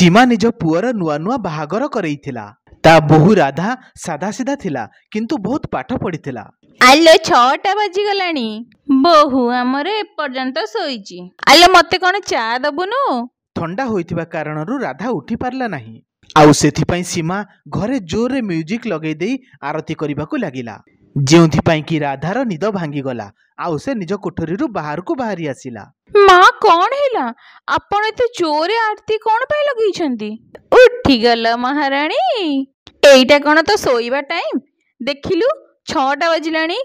ସୀମା ନିଜ ପୁଅର ନୂଆ ନୂଆ ବାହାଘର କରେଇଥିଲା ତା ବୋହୂ ରାଧା ସାଧା ସିଧା ଥିଲା କିନ୍ତୁ ବହୁତ ପାଠ ପଢିଥିଲା ଆଲୋ ଛଅଟା ବାଜିଗଲାଣି ବୋହୂ ଆମର ଏପର୍ଯ୍ୟନ୍ତ ଶୋଇଛି ଆଲୋ ମତେ କଣ ଚା ଦବୁନୁ ଥଣ୍ଡା ହୋଇଥିବା କାରଣରୁ ରାଧା ଉଠି ପାରିଲା ନାହିଁ ଆଉ ସେଥିପାଇଁ ସୀମା ଘରେ ଜୋରରେ ମ୍ୟୁଜିକ୍ ଲଗେଇ ଦେଇ ଆରତୀ କରିବାକୁ ଲାଗିଲା ଯେଉଁଥିପାଇଁ କି ରାଧାର ନିଦ ଭାଙ୍ଗିଗଲା ଆଉ ସେ ନିଜ କୋଠରୀରୁ ବାହାରକୁ ବାହାରି ଆସିଲା ମା କ'ଣ ହେଲା ଆପଣ ଏତେ ଜୋରରେ ଆରତି କ'ଣ ପାଇଁ ଲଗେଇଛନ୍ତି ଉଠିଗଲ ମହାରାଣୀ ଏଇଟା କ'ଣ ତ ଶୋଇବା ଟାଇମ୍ ଦେଖିଲୁ ଛଅଟା ବାଜିଲାଣି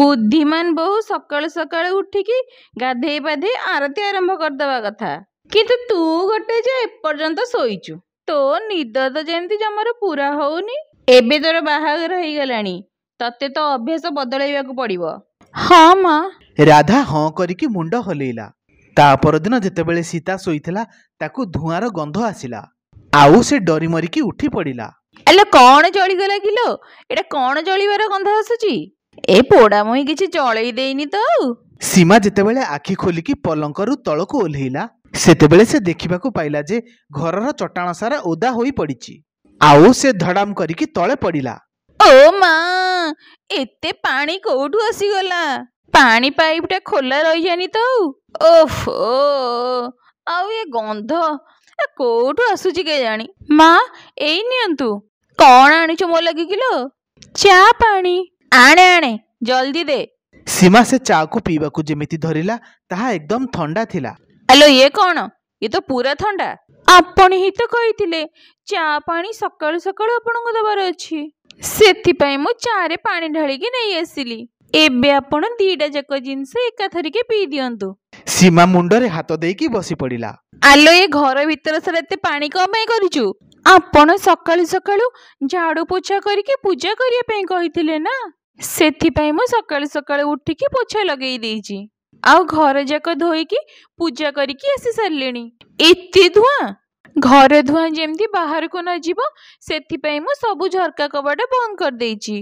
ବୁଦ୍ଧିମାନ ବୋହୁ ସକାଳୁ ସକାଳୁ ଉଠିକି ଗାଧେଇ ପାଧେଇ ଆରତି ଆରମ୍ଭ କରିଦେବା କଥା କିନ୍ତୁ ତୁ ଗୋଟେ ଯେ ଏପର୍ଯ୍ୟନ୍ତ ଶୋଇଛୁ ତୋ ନିଦ ତ ଯେମିତି ଜମାରୁ ପୁରା ହଉନି ଏବେ ତୋର ବାହାଘର ହେଇଗଲାଣି ତତେ ତ ଅଭ୍ୟାସ ବଦଳାଇବାକୁ ପଡ଼ିବ ହଁ ମା ରାଧା ହଁ କରିକି ମୁଣ୍ଡ ହଲେଇଲା ତା ପରଦିନ ଯେତେବେଳେ ସୀତା ଶୋଇଥିଲା ତାକୁ ଧୂଆଁର ଗନ୍ଧ ଆସିଲା ଆଉ ସେ ଡରି ମରିକି ଉଠି ପଡ଼ିଲା ଆଲୋ କ'ଣ ଜଳିଗଲା କିଲୋ ଏଇଟା କ'ଣ ଜଳିବାର ଗନ୍ଧ ଆସୁଛି ଏ ପୋଡ଼ା ମୁହିଁ କିଛି ଜଳେଇ ଦେଇନି ତ ଆଉ ସୀମା ଯେତେବେଳେ ଆଖି ଖୋଲିକି ପଲଙ୍କରୁ ତଳକୁ ଓହ୍ଲେଇଲା ସେତେବେଳେ ସେ ଦେଖିବାକୁ ପାଇଲା ଯେ ଘରର ଚଟାଣ ସାରା ଓଦା ହୋଇ ପଡ଼ିଛି ଆଉ ସେ ଧଡ଼ାମ କରିକି ତଳେ ପଡ଼ିଲା ଓ ମା ଏତେ ପାଣି କୋଉଠୁ ଆସିଗଲା ପାଣି ପାଇପଟା ଖୋଲା ରହିଯାନି ତ ଓଃ ଆଉ ଏ ଗନ୍ଧ କୋଉଠୁ ଆସୁଛି କେଜାଣି ମା ଏଇ ନିଅନ୍ତୁ କଣ ଆଣିଛୁ ମୋ ଲାଗି କିଲୋ ଚା ପାଣି ଆଣେ ଆଣେ ଜଲ୍ଦି ଦେ ସୀମା ସେ ଚା କୁ ପିଇବାକୁ ଯେମିତି ଧରିଲା ତାହା ଏକଦମ ଥଣ୍ଡା ଥିଲା ହ୍ୟାଲୋ ଇଏ କଣ ଇଏ ତ ପୁରା ଥଣ୍ଡା ଆପଣ ହିଁ ତ କହିଥିଲେ ଚା ପାଣି ସକାଳୁ ସକାଳୁ ଆପଣଙ୍କୁ ଦେବାର ଅଛି ସେଥିପାଇଁ ମୁଁ ଚା'ରେ ପାଣି ଢାଳିକି ନେଇ ଆସିଲି ଏବେ ଆପଣ ଦିଟା ଯାକ ଜିନିଷ ଏକାଥରିକେ ପିଇ ଦିଅନ୍ତୁ ସୀମା ମୁଣ୍ଡରେ ହାତ ଦେଇକି ବସି ପଡ଼ିଲା ଆଲୋ ଏ ଘର ଭିତରେ ସାରା ଏତେ ପାଣି କଣ ପାଇଁ କରିଛୁ ଆପଣ ସକାଳୁ ସକାଳୁ ଝାଡ଼ୁ ପୋଛା କରିକି ପୂଜା କରିବା ପାଇଁ କହିଥିଲେ ନା ସେଥିପାଇଁ ମୁଁ ସକାଳୁ ସକାଳୁ ଉଠିକି ପୋଛା ଲଗେଇ ଦେଇଛି ଆଉ ଘର ଯାକ ଧୋଇକି ପୂଜା କରିକି ଆସି ସାରିଲିଣି ଏତେ ଧୂଆଁ ଘର ଧୂଆଁ ଯେମିତି ବାହାରକୁ ନଯିବ ସେଥିପାଇଁ ମୁଁ ସବୁ ଝରକା କବାଟ ବନ୍ଦ କରିଦେଇଛି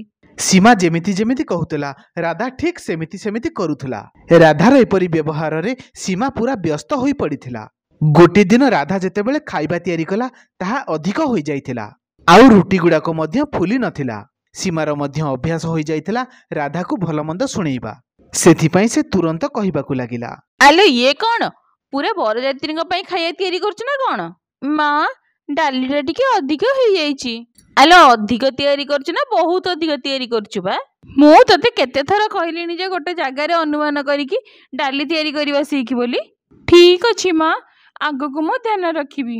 ସୀମା ଯେମିତି ଯେମିତି କହୁଥିଲା ରାଧା ଠିକ୍ ସେମିତି ସେମିତି କରୁଥିଲା ରାଧାର ଏପରି ବ୍ୟବହାରରେ ସୀମା ପୁରା ବ୍ୟସ୍ତ ହୋଇପଡ଼ିଥିଲା ଗୋଟିଏ ଦିନ ରାଧା ଯେତେବେଳେ ଖାଇବା ତିଆରି କଲା ତାହା ଅଧିକ ହୋଇଯାଇଥିଲା ଆଉ ରୁଟିଗୁଡ଼ାକ ମଧ୍ୟ ଫୁଲି ନଥିଲା ସୀମାର ମଧ୍ୟ ଅଭ୍ୟାସ ହୋଇଯାଇଥିଲା ରାଧାକୁ ଭଲମନ୍ଦ ଶୁଣେଇବା ସେଥିପାଇଁ ସେ ତୁରନ୍ତ କହିବାକୁ ଲାଗିଲା ଆଲୋ ଇଏ କ'ଣ ପୁରା ବରଯାତ୍ରୀଙ୍କ ପାଇଁ ଖାଇବା ତିଆରି କରୁଛୁ ନା କ'ଣ ମା ଡାଲିଟା ଟିକେ ଅଧିକ ହେଇଯାଇଛି ଆଲୋ ଅଧିକ ତିଆରି କରୁଛୁ ନା ବହୁତ ଅଧିକ ତିଆରି କରୁଛୁ ବା ମୁଁ ତତେ କେତେ ଥର କହିଲିଣି ଯେ ଗୋଟେ ଜାଗାରେ ଅନୁମାନ କରିକି ଡାଲି ତିଆରି କରିବା ଶିଖି ବୋଲି ଠିକ୍ ଅଛି ମା ଆଗକୁ ମୁଁ ଧ୍ୟାନ ରଖିବି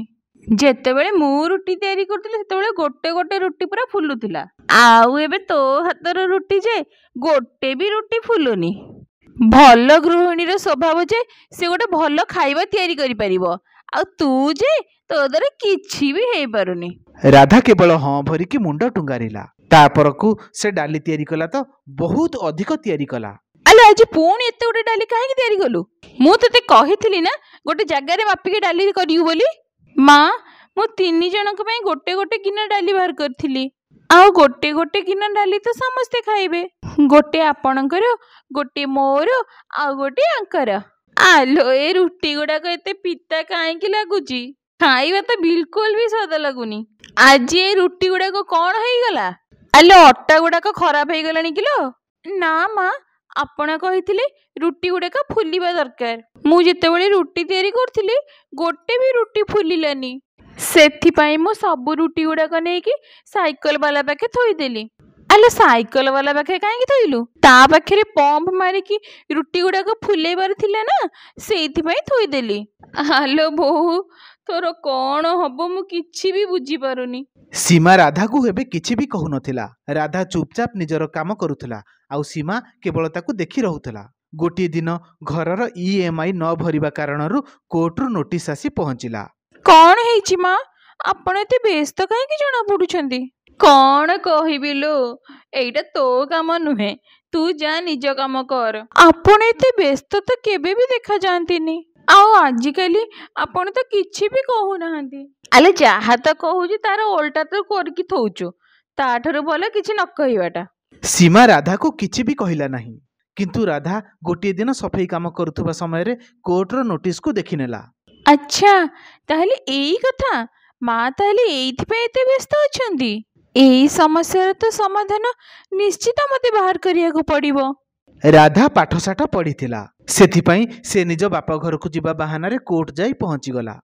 ଯେତେବେଳେ ମୁଁ ରୁଟି ତିଆରି କରୁଥିଲି ସେତେବେଳେ ଗୋଟେ ଗୋଟେ ରୁଟି ପୁରା ଫୁଲୁଥିଲା ଆଉ ଏବେ ତୋ ହାତର ରୁଟି ଯେ ଗୋଟେ ବି ରୁଟି ଫୁଲୁନି ଭଲ ଗୃହିଣୀର ସ୍ୱଭାବ ଯେ ସେ ଗୋଟେ ଭଲ ଖାଇବା ତିଆରି କରିପାରିବ ଆଉ ତୁ ଯେ ତୋ ଦ୍ୱାରା କିଛି ବି ହେଇପାରୁନି ରାଧା କେବଳ ହଁ ଭରିକି ମୁଣ୍ଡ ଟୁଙ୍ଗାରିଲା ତାପରକୁ ସେ ଡାଲି ତିଆରି କଲା ତ ବହୁତ ଅଧିକ ତିଆରି କଲା ଆଲୋ ଆଜି ପୁଣି ଏତେ ଗୋଟେ ଡାଲି କାହିଁକି ତିଆରି କଲୁ ମୁଁ ତତେ କହିଥିଲି ନା ଗୋଟେ ଜାଗାରେ ମାପିକି ଡାଲି କରିବୁ ବୋଲି ମା ମୁଁ ତିନି ଜଣଙ୍କ ପାଇଁ ଗୋଟେ ଗୋଟେ କିନା ଡାଲି ବାହାର କରିଥିଲି ଆଉ ଗୋଟେ ଗୋଟେ କିନା ଡାଲି ତ ସମସ୍ତେ ଖାଇବେ ଗୋଟେ ଆପଣଙ୍କର ଗୋଟେ ମୋର ଆଉ ଗୋଟେ ଆଙ୍କର ଆଲୋ ଏ ରୁଟି ଗୁଡାକ ଏତେ ପିତା କାହିଁକି ଲାଗୁଛି ଖାଇବା ତ ବିଲକୁଲ ବି ସ୍ୱାଦ ଲାଗୁନି ଆଜି ଏଇ ରୁଟି ଗୁଡାକ କଣ ହେଇଗଲା ଆଲୋ ଅଟା ଗୁଡାକ ଖରାପ ହେଇଗଲାଣି କିଲୋ ନା ମା ଆପଣ କହିଥିଲେ ରୁଟି ଗୁଡାକ ଫୁଲିବା ଦରକାର ମୁଁ ଯେତେବେଳେ ରୁଟି ତିଆରି କରୁଥିଲି ଗୋଟେ ବି ରୁଟି ଫୁଲିଲାନି ସେଥିପାଇଁ ମୁଁ ସବୁ ରୁଟି ଗୁଡାକ ନେଇକି ସାଇକେଲ ବାଲା ପାଖେ ଥୋଇଦେଲି ଆଲୋ ସାଇକେଲ ବାଲା ପାଖେ କାହିଁକି ଥୋଇଲୁ ତା ପାଖରେ ପମ୍ପ ମାରିକି ରୁଟି ଗୁଡାକ ଫୁଲେଇବାର ଥିଲା ନା ସେଇଥିପାଇଁ ଥୋଇଦେଲି ଆଲୋ ବୋଉ ତୋର କଣ ହବ ମୁଁ କିଛି ବି ବୁଝିପାରୁନି ସୀମା ରାଧାକୁ ଏବେ କିଛି ବି କହୁନଥିଲା ରାଧା ଚୁପଚାପ ନିଜର କାମ କରୁଥିଲା ଆଉ ସୀମା କେବଳ ତାକୁ ଦେଖି ରହୁଥିଲା ଗୋଟିଏ ଦିନ ଘରର ଇଏମ୍ଆଇ ନ ଭରିବା କାରଣରୁ କୋର୍ଟରୁ ନୋଟିସ୍ ଆସି ପହଞ୍ଚିଲା କଣ ହେଇଛି ମା ଆପଣ ଏତେ ବ୍ୟସ୍ତ କାହିଁକି ଜଣାପଡ଼ୁଛନ୍ତି କଣ କହିବି ଲୋ ଏଇଟା ତୋ କାମ ନୁହେଁ ତୁ ଯା ନିଜ କାମ କର ଆପଣ ଏତେ ବ୍ୟସ୍ତ ତ କେବେ ବି ଦେଖାଯାଆନ୍ତିନି ଆଉ ଆଜିକାଲି ଆପଣ ତ କିଛି ବି କହୁନାହାନ୍ତି ଆଲେ ଯାହା ତ କହୁଛି ତାର ଓଲଟା ତ କରିକି ଥୋଉଛୁ ତାଠାରୁ ଭଲ କିଛି ନ କହିବାଟା ସୀମା ରାଧାକୁ କିଛି ବି କହିଲା ନାହିଁ କିନ୍ତୁ ରାଧା ଗୋଟିଏ ଦିନ ସଫେଇ କାମ କରୁଥିବା ସମୟରେ କୋର୍ଟର ନୋଟିସ୍କୁ ଦେଖିନେଲା ଆଚ୍ଛା ତାହେଲେ ଏଇ କଥା ମା ତାହେଲେ ଏଇଥିପାଇଁ ଏତେ ବ୍ୟସ୍ତ ଅଛନ୍ତି ଏଇ ସମସ୍ୟାର ତ ସମାଧାନ ନିଶ୍ଚିତ ମୋତେ ବାହାର କରିବାକୁ ପଡ଼ିବ ରାଧା ପାଠଶାଠ ପଢ଼ିଥିଲା ସେଥିପାଇଁ ସେ ନିଜ ବାପ ଘରକୁ ଯିବା ବାହାନାରେ କୋର୍ଟ ଯାଇ ପହଞ୍ଚିଗଲା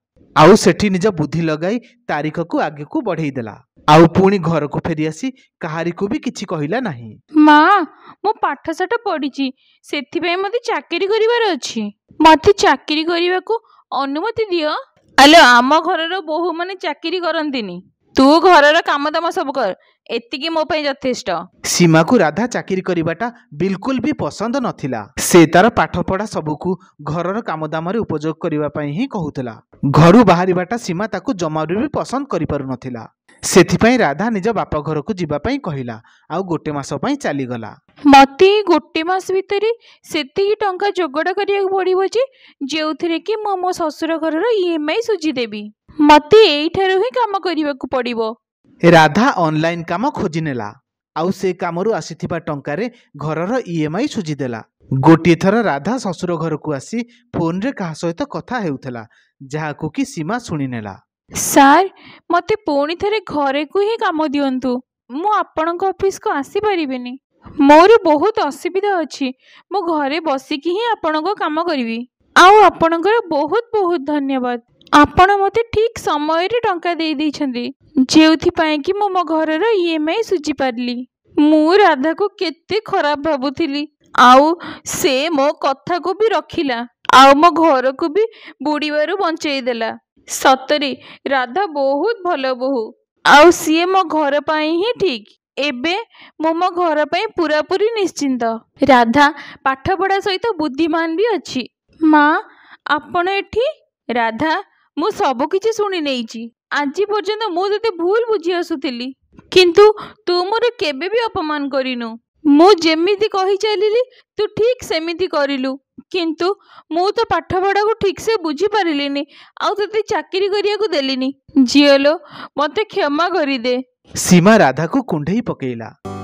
ଆଉ ସେଠି ନିଜ ବୁଦ୍ଧି ଲଗାଇ ତାରିଖକୁ ଆଗକୁ ବଢ଼େଇଦେଲା ଆଉ ପୁଣି ଘରକୁ ଫେରିଆସି କାହାରିକୁ ବି କିଛି କହିଲା ନାହିଁ ମା ମୁଁ ପାଠଶାଠ ପଢ଼ିଛି ସେଥିପାଇଁ ମୋତେ ଚାକିରି କରିବାର ଅଛି ମୋତେ ଚାକିରି କରିବାକୁ ଅନୁମତି ଦିଅ ଆଲୋ ଆମ ଘରର ବୋହୂମାନେ ଚାକିରି କରନ୍ତିନି ତୁ ଘରର କାମ ଦାମ ସବୁ କର ଏତିକି ମୋ ପାଇଁ ଯଥେଷ୍ଟ ସୀମାକୁ ରାଧା ଚାକିରି କରିବାଟା ବିଲକୁଲ ବି ପସନ୍ଦ ନଥିଲା ସେ ତାର ପାଠ ପଢା ସବୁକୁ ଘରର କାମଦାମରେ ଉପଯୋଗ କରିବା ପାଇଁ ହିଁ କହୁଥିଲା ଘରୁ ବାହାରିବାଟା ସୀମା ତାକୁ ଜମାରୁ ବି ପସନ୍ଦ କରିପାରୁନଥିଲା ସେଥିପାଇଁ ରାଧା ନିଜ ବାପ ଘରକୁ ଯିବା ପାଇଁ କହିଲା ଆଉ ଗୋଟେ ମାସ ପାଇଁ ଚାଲିଗଲା ମତେ ଗୋଟେ ମାସ ଭିତରେ ସେତିକି ଟଙ୍କା ଯୋଗାଡ଼ କରିବାକୁ ପଡିବ ଯେ ଯେଉଁଥିରେ କି ମୁଁ ମୋ ଶ୍ୱଶୁର ଘରର ଇ ଏମ ଆଇ ସୁଝିଦେବି ମତେ ଏଇଠାରୁ ହିଁ କାମ କରିବାକୁ ପଡ଼ିବ ରାଧା ଅନଲାଇନ୍ କାମ ଖୋଜିନେଲା ଆଉ ସେ କାମରୁ ଆସିଥିବା ଟଙ୍କାରେ ଘରର ଇଏମ୍ଆଇ e ସୁଝିଦେଲା ଗୋଟିଏ ଥର ରାଧା ଶ୍ୱଶୁର ଘରକୁ ଆସି ଫୋନରେ କାହା ସହିତ କଥା ହେଉଥିଲା ଯାହାକୁ କି ସୀମା ଶୁଣିନେଲା ସାର୍ ମୋତେ ପୁଣି ଥରେ ଘରକୁ ହିଁ କାମ ଦିଅନ୍ତୁ ମୁଁ ଆପଣଙ୍କ ଅଫିସକୁ ଆସିପାରିବିନି ମୋର ବହୁତ ଅସୁବିଧା ଅଛି ମୁଁ ଘରେ ବସିକି ହିଁ ଆପଣଙ୍କ କାମ କରିବି ଆଉ ଆପଣଙ୍କର ବହୁତ ବହୁତ ଧନ୍ୟବାଦ ଆପଣ ମୋତେ ଠିକ୍ ସମୟରେ ଟଙ୍କା ଦେଇ ଦେଇଛନ୍ତି ଯେଉଁଥିପାଇଁ କି ମୁଁ ମୋ ଘରର ଇ ଏମ୍ ଆଇ ସୁଝିପାରିଲି ମୁଁ ରାଧାକୁ କେତେ ଖରାପ ଭାବୁଥିଲି ଆଉ ସେ ମୋ କଥାକୁ ବି ରଖିଲା ଆଉ ମୋ ଘରକୁ ବି ବୁଡ଼ିବାରୁ ବଞ୍ଚେଇ ଦେଲା ସତରେ ରାଧା ବହୁତ ଭଲ ବୋହୁ ଆଉ ସିଏ ମୋ ଘର ପାଇଁ ହିଁ ଠିକ୍ ଏବେ ମୁଁ ମୋ ଘର ପାଇଁ ପୁରାପୁରି ନିଶ୍ଚିନ୍ତ ରାଧା ପାଠପଢ଼ା ସହିତ ବୁଦ୍ଧିମାନ ବି ଅଛି ମା ଆପଣ ଏଠି ରାଧା ମୁଁ ସବୁ କିଛି ଶୁଣି ନେଇଛି ଆଜି ପର୍ଯ୍ୟନ୍ତ ମୁଁ ତୋତେ ଭୁଲ ବୁଝି ଆସୁଥିଲି କିନ୍ତୁ ତୁ ମୋର କେବେ ବି ଅପମାନ କରିନୁ ମୁଁ ଯେମିତି କହି ଚାଲିଲି ତୁ ଠିକ ସେମିତି କରିଲୁ କିନ୍ତୁ ମୁଁ ତ ପାଠପଢ଼ାକୁ ଠିକ୍ସେ ବୁଝିପାରିଲିନି ଆଉ ତୋତେ ଚାକିରି କରିବାକୁ ଦେଲିନି ଝିଅ ଲୋ ମୋତେ କ୍ଷମା କରିଦେ ସୀମା ରାଧାକୁ କୁଣ୍ଢେଇ ପକେଇଲା